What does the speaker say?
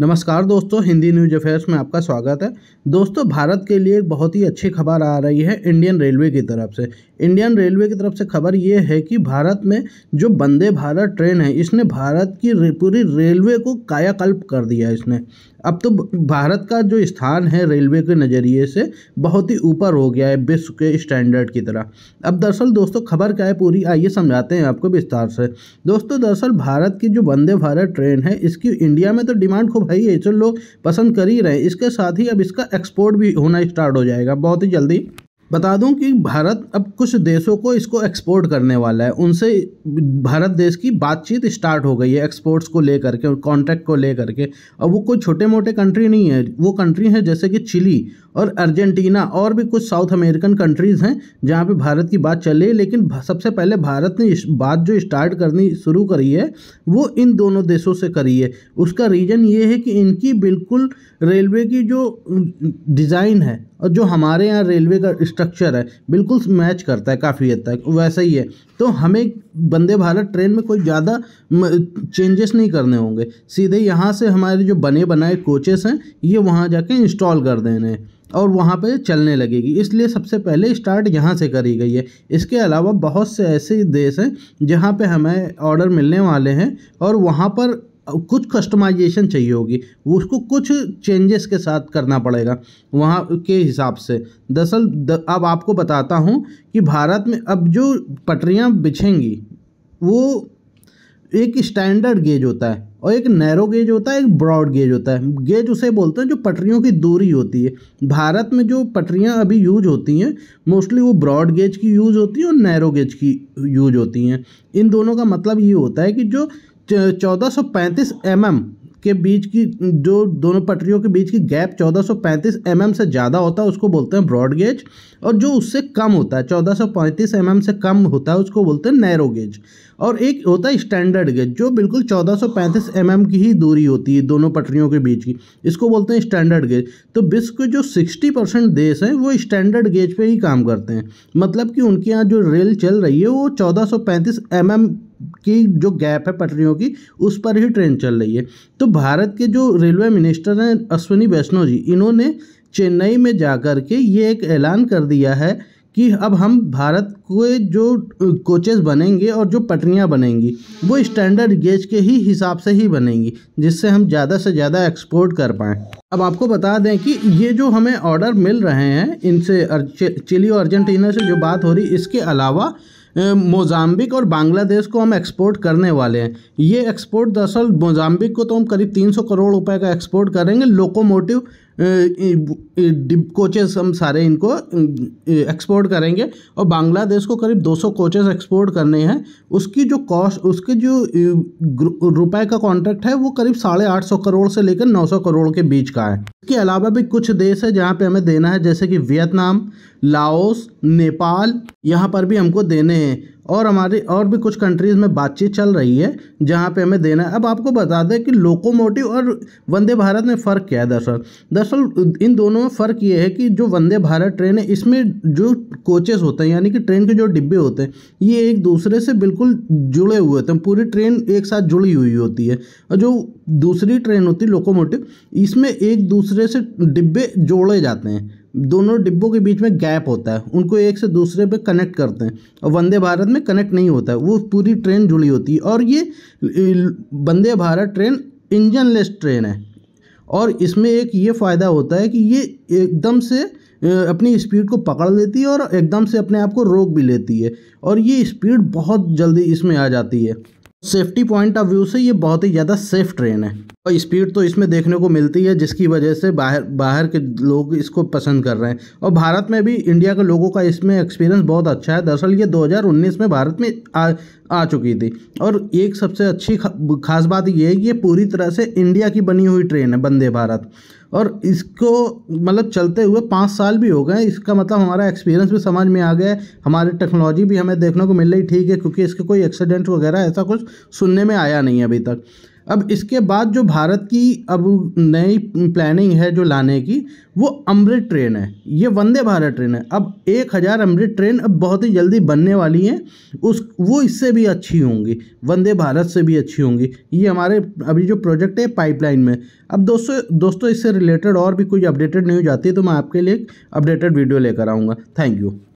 नमस्कार दोस्तों Hindi news affairs में आपका स्वागत है दोस्तों भारत के लिए एक बहुत ही अच्छी खबर आ रही है इंडियन रेलवे की तरफ से इंडियन रेलवे की तरफ से खबर ये है कि भारत में जो वंदे भारत ट्रेन है इसने भारत की पूरी रेलवे को कायाकल्प कर दिया इसने अब तो भारत का जो स्थान है रेलवे के नज़रिए से बहुत ही ऊपर हो गया है विश्व के स्टैंडर्ड की तरह अब दरअसल दोस्तों खबर क्या है पूरी आइए समझाते हैं आपको विस्तार से दोस्तों दरअसल भारत की जो वंदे भारत ट्रेन है इसकी इंडिया में तो डिमांड खूब है ही है लोग पसंद कर ही रहे हैं इसके साथ ही अब इसका एक्सपोर्ट भी होना स्टार्ट हो जाएगा बहुत ही जल्दी बता दूं कि भारत अब कुछ देशों को इसको एक्सपोर्ट करने वाला है उनसे भारत देश की बातचीत स्टार्ट हो गई है एक्सपोर्ट्स को लेकर के कॉन्ट्रैक्ट को लेकर के और वो कोई छोटे मोटे कंट्री नहीं है वो कंट्री है जैसे कि चिली और अर्जेंटीना और भी कुछ साउथ अमेरिकन कंट्रीज़ हैं जहाँ पर भारत की बात चल रही है लेकिन सबसे पहले भारत ने इस बात जो स्टार्ट करनी शुरू करी है वो इन दोनों देशों से करी है उसका रीज़न ये है कि इनकी बिल्कुल रेलवे की जो डिज़ाइन है और जो हमारे यहाँ रेलवे का स्ट्रक्चर है बिल्कुल मैच करता है काफ़ी हद तक वैसा ही है तो हमें वंदे भारत ट्रेन में कोई ज़्यादा चेंजेस नहीं करने होंगे सीधे यहाँ से हमारे जो बने बनाए कोचेस हैं ये वहाँ जाके इंस्टॉल कर देने हैं और वहाँ पे चलने लगेगी इसलिए सबसे पहले स्टार्ट यहाँ से करी गई है इसके अलावा बहुत से ऐसे देश हैं जहाँ पे हमें ऑर्डर मिलने वाले हैं और वहाँ पर कुछ कस्टमाइजेशन चाहिए होगी उसको कुछ चेंजेस के साथ करना पड़ेगा वहाँ के हिसाब से दरअसल द, अब आपको बताता हूँ कि भारत में अब जो पटरियाँ बिछेंगी वो एक स्टैंडर्ड गेज होता है और एक नैरो गेज होता है एक ब्रॉड गेज होता है गेज उसे बोलते हैं जो पटरियों की दूरी होती है भारत में जो पटरियां अभी यूज होती हैं मोस्टली वो ब्रॉड गेज की यूज होती हैं और नैरो गेज की यूज होती हैं इन दोनों का मतलब ये होता है कि जो चौदह सौ पैंतीस एम एम के बीच की जो दोनों पटरियों के बीच की गैप 1435 mm से ज़्यादा होता है उसको बोलते हैं ब्रॉड गेज और जो उससे कम होता है 1435 mm से कम होता है उसको बोलते हैं नैरो गेज और एक होता है स्टैंडर्ड गेज जो बिल्कुल 1435 mm की ही दूरी होती है दोनों पटरियों के बीच की इसको बोलते हैं स्टैंडर्ड गेज तो विश्व के जो सिक्सटी परसेंट देश हैं वो स्टैंडर्ड गेज पर ही काम करते हैं मतलब कि उनके यहाँ जो रेल चल रही है वो चौदह सौ mm की जो गैप है पटरियों की उस पर ही ट्रेन चल रही है तो भारत के जो रेलवे मिनिस्टर हैं अश्विनी वैष्णव जी इन्होंने चेन्नई में जाकर के ये एक ऐलान कर दिया है कि अब हम भारत के जो कोचेज़ बनेंगे और जो पटरियाँ बनेंगी वो स्टैंडर्ड गेज के ही हिसाब से ही बनेंगी जिससे हम ज़्यादा से ज़्यादा एक्सपोर्ट कर पाएँ अब आपको बता दें कि ये जो हमें ऑर्डर मिल रहे हैं इनसे चिली और अर्जेंटीना से जो बात हो रही इसके अलावा मोजाम्बिक और बांग्लादेश को हम एक्सपोर्ट करने वाले हैं ये एक्सपोर्ट दरअसल मोजाम्बिक को तो हम करीब 300 करोड़ रुपए का एक्सपोर्ट करेंगे लोकोमोटिव डिप कोचेस हम सारे इनको एक्सपोर्ट करेंगे और बांग्लादेश को करीब 200 कोचेस एक्सपोर्ट करने हैं उसकी जो कॉस्ट उसके जो रुपए का कॉन्ट्रैक्ट है वो करीब साढ़े आठ सौ करोड़ से लेकर नौ सौ करोड़ के बीच का है इसके अलावा भी कुछ देश है जहाँ पे हमें देना है जैसे कि वियतनाम लाओस नेपाल यहाँ पर भी हमको देने हैं और हमारी और भी कुछ कंट्रीज़ में बातचीत चल रही है जहाँ पे हमें देना है अब आपको बता दें कि लोकोमोटिव और वंदे भारत में फ़र्क क्या है दरअसल दरअसल इन दोनों में फ़र्क ये है कि जो वंदे भारत ट्रेन है इसमें जो कोचेस होते हैं यानी कि ट्रेन के जो डिब्बे होते हैं ये एक दूसरे से बिल्कुल जुड़े हुए होते हैं पूरी ट्रेन एक साथ जुड़ी हुई होती है और जो दूसरी ट्रेन होती है लोकोमोटिव इसमें एक दूसरे से डिब्बे जोड़े जाते हैं दोनों डिब्बों के बीच में गैप होता है उनको एक से दूसरे पे कनेक्ट करते हैं और वंदे भारत में कनेक्ट नहीं होता है वो पूरी ट्रेन जुड़ी होती है और ये Vande Bharat train engineless train है और इसमें एक ये फ़ायदा होता है कि ये एकदम से अपनी स्पीड को पकड़ लेती है और एकदम से अपने आप को रोक भी लेती है और ये स्पीड बहुत जल्दी इसमें आ जाती है सेफ्टी पॉइंट ऑफ व्यू से ये बहुत ही ज़्यादा सेफ ट्रेन है और स्पीड तो इसमें देखने को मिलती है जिसकी वजह से बाहर बाहर के लोग इसको पसंद कर रहे हैं और भारत में भी इंडिया के लोगों का इसमें एक्सपीरियंस बहुत अच्छा है दरअसल ये 2019 में भारत में आ, आ चुकी थी और एक सबसे अच्छी खास बात यह है कि ये पूरी तरह से इंडिया की बनी हुई ट्रेन है वंदे भारत और इसको मतलब चलते हुए पाँच साल भी हो गए इसका मतलब हमारा एक्सपीरियंस भी समझ में आ गया है हमारी टेक्नोलॉजी भी हमें देखने को मिल रही ठीक है क्योंकि इसके कोई एक्सीडेंट वगैरह ऐसा कुछ सुनने में आया नहीं है अभी तक अब इसके बाद जो भारत की अब नई प्लानिंग है जो लाने की वो अमृत ट्रेन है ये वंदे भारत ट्रेन है अब एक हज़ार अमृत ट्रेन अब बहुत ही जल्दी बनने वाली हैं उस वो इससे भी अच्छी होंगी वंदे भारत से भी अच्छी होंगी ये हमारे अभी जो प्रोजेक्ट है पाइपलाइन में अब दोस्तों दोस्तों इससे रिलेटेड और भी कोई अपडेटेड न्यूज आती है तो मैं आपके लिए एक अपडेटेड वीडियो लेकर आऊँगा थैंक यू